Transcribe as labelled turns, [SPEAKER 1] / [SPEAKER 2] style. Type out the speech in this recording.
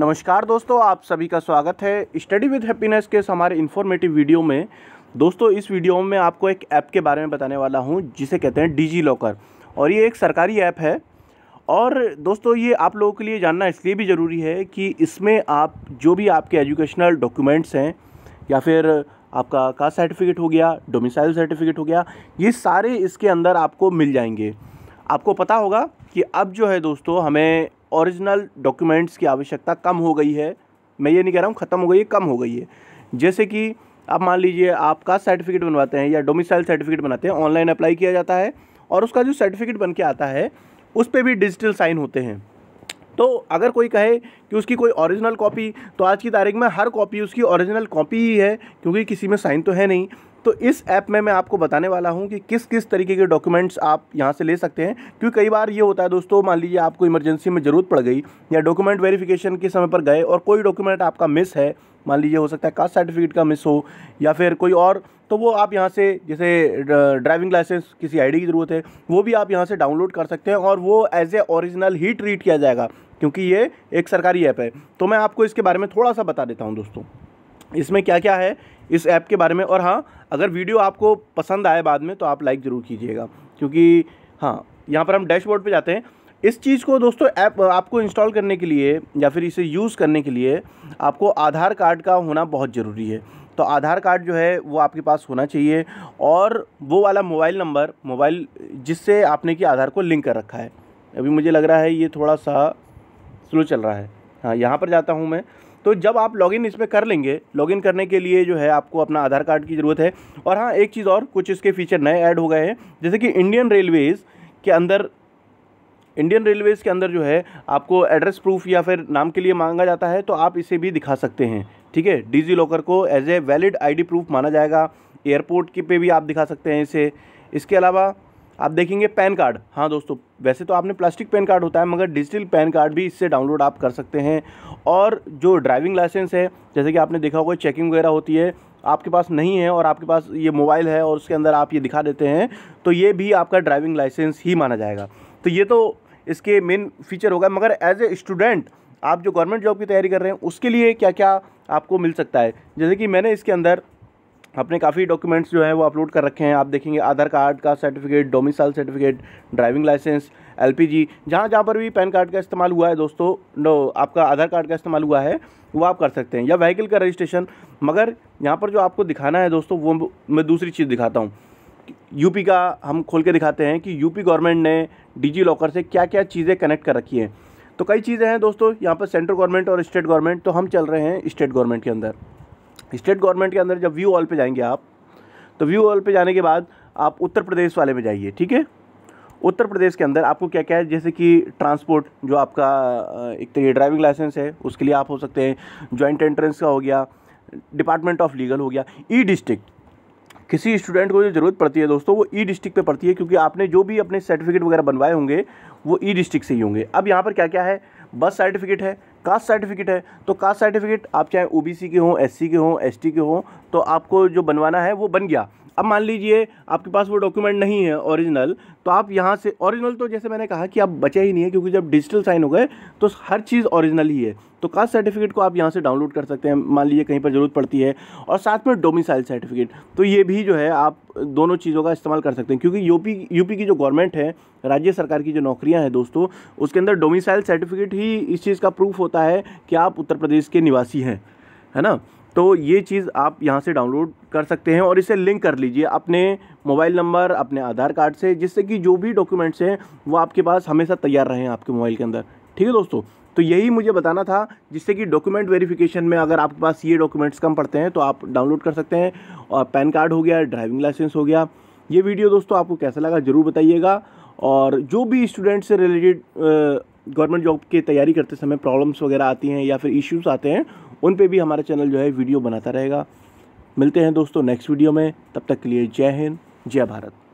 [SPEAKER 1] नमस्कार दोस्तों आप सभी का स्वागत है स्टडी विद हैप्पीनेस के हमारे इन्फॉर्मेटिव वीडियो में दोस्तों इस वीडियो में आपको एक ऐप के बारे में बताने वाला हूँ जिसे कहते हैं डिजी लॉकर और ये एक सरकारी ऐप है और दोस्तों ये आप लोगों के लिए जानना इसलिए भी ज़रूरी है कि इसमें आप जो भी आपके एजुकेशनल डॉक्यूमेंट्स हैं या फिर आपका कास्ट सर्टिफिकेट हो गया डोमिसाइल सर्टिफिकेट हो गया ये सारे इसके अंदर आपको मिल जाएंगे आपको पता होगा कि अब जो है दोस्तों हमें ओरिजिनल डॉक्यूमेंट्स की आवश्यकता कम हो गई है मैं ये नहीं कह रहा हूँ ख़त्म हो गई है कम हो गई है जैसे कि आप मान लीजिए आप कास्ट सर्टिफिकेट बनवाते हैं या डोमिसाइल सर्टिफिकेट बनाते हैं ऑनलाइन अप्लाई किया जाता है और उसका जो सर्टिफिकेट बन के आता है उस पर भी डिजिटल साइन होते हैं तो अगर कोई कहे कि उसकी कोई ओरिजिनल कॉपी तो आज की तारीख में हर कॉपी उसकी ओरिजिनल कॉपी ही है क्योंकि किसी में साइन तो है नहीं तो इस ऐप में मैं आपको बताने वाला हूँ कि किस किस तरीके के डॉक्यूमेंट्स आप यहाँ से ले सकते हैं क्योंकि कई बार ये होता है दोस्तों मान लीजिए आपको इमरजेंसी में ज़रूरत पड़ गई या डॉक्यूमेंट वेरिफिकेशन के समय पर गए और कोई डॉक्यूमेंट आपका मिस है मान लीजिए हो सकता है कास्ट सर्टिफिकेट का मिस हो या फिर कोई और तो वो आप यहाँ से जैसे ड्राइविंग लाइसेंस किसी आई की ज़रूरत है वो भी आप यहाँ से डाउनलोड कर सकते हैं और वो एज ए औरिजिनल ही ट्रीट किया जाएगा क्योंकि ये एक सरकारी ऐप है तो मैं आपको इसके बारे में थोड़ा सा बता देता हूँ दोस्तों इसमें क्या क्या है इस ऐप के बारे में और हाँ अगर वीडियो आपको पसंद आए बाद में तो आप लाइक ज़रूर कीजिएगा क्योंकि हाँ यहाँ पर हम डैशबोर्ड पे जाते हैं इस चीज़ को दोस्तों ऐप आपको इंस्टॉल करने के लिए या फिर इसे यूज़ करने के लिए आपको आधार कार्ड का होना बहुत ज़रूरी है तो आधार कार्ड जो है वो आपके पास होना चाहिए और वो वाला मोबाइल नंबर मोबाइल जिससे आपने कि आधार को लिंक कर रखा है अभी मुझे लग रहा है ये थोड़ा सा स्लो चल रहा है हाँ यहाँ पर जाता हूँ मैं तो जब आप लॉगिन इस पर कर लेंगे लॉगिन करने के लिए जो है आपको अपना आधार कार्ड की ज़रूरत है और हाँ एक चीज़ और कुछ इसके फीचर नए ऐड हो गए हैं जैसे कि इंडियन रेलवेज़ के अंदर इंडियन रेलवेज़ के अंदर जो है आपको एड्रेस प्रूफ या फिर नाम के लिए मांगा जाता है तो आप इसे भी दिखा सकते हैं ठीक है डिजी लॉकर को as a valid ID proof माना जाएगा एयरपोर्ट के पे भी आप दिखा सकते हैं इसे इसके अलावा आप देखेंगे पैन कार्ड हाँ दोस्तों वैसे तो आपने प्लास्टिक पैन कार्ड होता है मगर डिजिटल पैन कार्ड भी इससे डाउनलोड आप कर सकते हैं और जो ड्राइविंग लाइसेंस है जैसे कि आपने देखा होगा चेकिंग वगैरह होती है आपके पास नहीं है और आपके पास ये मोबाइल है और उसके अंदर आप ये दिखा देते हैं तो ये भी आपका ड्राइविंग लाइसेंस ही माना जाएगा तो ये तो इसके मेन फीचर होगा मगर एज ए स्टूडेंट आप जो गवर्नमेंट जॉब की तैयारी कर रहे हैं उसके लिए क्या क्या आपको मिल सकता है जैसे कि मैंने इसके अंदर अपने काफ़ी डॉक्यूमेंट्स जो हैं वो अपलोड कर रखे हैं आप देखेंगे आधार कार्ड का certificate domicile certificate driving license L P G जहाँ जहाँ पर भी पैन कार्ड का इस्तेमाल हुआ है दोस्तों नो आपका आधार कार्ड का इस्तेमाल हुआ है वो आप कर सकते हैं या व्हीकल का रजिस्ट्रेशन मगर यहाँ पर जो आपको दिखाना है दोस्तों वो मैं दूसरी चीज़ दिखाता हूँ यूपी का हम खोल के दिखाते हैं कि यूपी गवर्नमेंट ने डिजी लॉकर से क्या क्या चीज़ें कनेक्ट कर रखी हैं तो कई चीज़ें हैं दोस्तों यहाँ पर सेंट्रल गवर्नमेंट और स्टेट गवर्नमेंट तो हम चल रहे हैं स्टेट गवर्नमेंट के अंदर स्टेट गवर्नमेंट के अंदर जब व्यू ऑल पे जाएंगे आप तो व्यू ऑल पे जाने के बाद आप उत्तर प्रदेश वाले में जाइए ठीक है उत्तर प्रदेश के अंदर आपको क्या क्या है जैसे कि ट्रांसपोर्ट जो आपका एक तरह तो ड्राइविंग लाइसेंस है उसके लिए आप हो सकते हैं जॉइंट एंट्रेंस का हो गया डिपार्टमेंट ऑफ लीगल हो गया ई डिस्ट्रिक्ट किसी स्टूडेंट को जो ज़रूरत पड़ती है दोस्तों वो ई डिस्ट्रिक्ट पे पड़ती है क्योंकि आपने जो भी अपने सर्टिफिकेट वगैरह बनवाए होंगे वो ई डिस्ट्रिक्ट से ही होंगे अब यहाँ पर क्या क्या है बस सर्टिफिकेट है कास्ट सर्टिफिकेट है तो कास्ट सर्टिफिकेट आप चाहे ओ के हों एस के हों एस के हों तो आपको जो बनवाना है वो बन गया अब मान लीजिए आपके पास वो डॉक्यूमेंट नहीं है ओरिजिनल तो आप यहाँ से ओरिजिनल तो जैसे मैंने कहा कि आप बचे ही नहीं है क्योंकि जब डिजिटल साइन हो गए तो हर चीज़ ओरिजिनल ही है तो कास्ट सर्टिफिकेट को आप यहाँ से डाउनलोड कर सकते हैं मान लीजिए कहीं पर ज़रूरत पड़ती है और साथ में डोमिसाइल सर्टिफिकेट तो ये भी जो है आप दोनों चीज़ों का इस्तेमाल कर सकते हैं क्योंकि यूपी यूपी की जो गवर्नमेंट है राज्य सरकार की जो नौकरियाँ हैं दोस्तों उसके अंदर डोमिसाइल सर्टिफिकेट ही इस चीज़ का प्रूफ होता है कि आप उत्तर प्रदेश के निवासी हैं है ना तो ये चीज़ आप यहाँ से डाउनलोड कर सकते हैं और इसे लिंक कर लीजिए अपने मोबाइल नंबर अपने आधार कार्ड से जिससे कि जो भी डॉक्यूमेंट्स हैं वो आपके पास हमेशा तैयार रहें आपके मोबाइल के अंदर ठीक है दोस्तों तो यही मुझे बताना था जिससे कि डॉक्यूमेंट वेरिफिकेशन में अगर आपके पास ये डॉक्यूमेंट्स कम पड़ते हैं तो आप डाउनलोड कर सकते हैं और पैन कार्ड हो गया ड्राइविंग लाइसेंस हो गया ये वीडियो दोस्तों आपको कैसा लगा ज़रूर बताइएगा और जो भी स्टूडेंट से रिलेटेड गवर्नमेंट जॉब की तैयारी करते समय प्रॉब्लम्स वगैरह आती हैं या फिर इश्यूज़ आते हैं उन पर भी हमारा चैनल जो है वीडियो बनाता रहेगा मिलते हैं दोस्तों नेक्स्ट वीडियो में तब तक के लिए जय हिंद जय भारत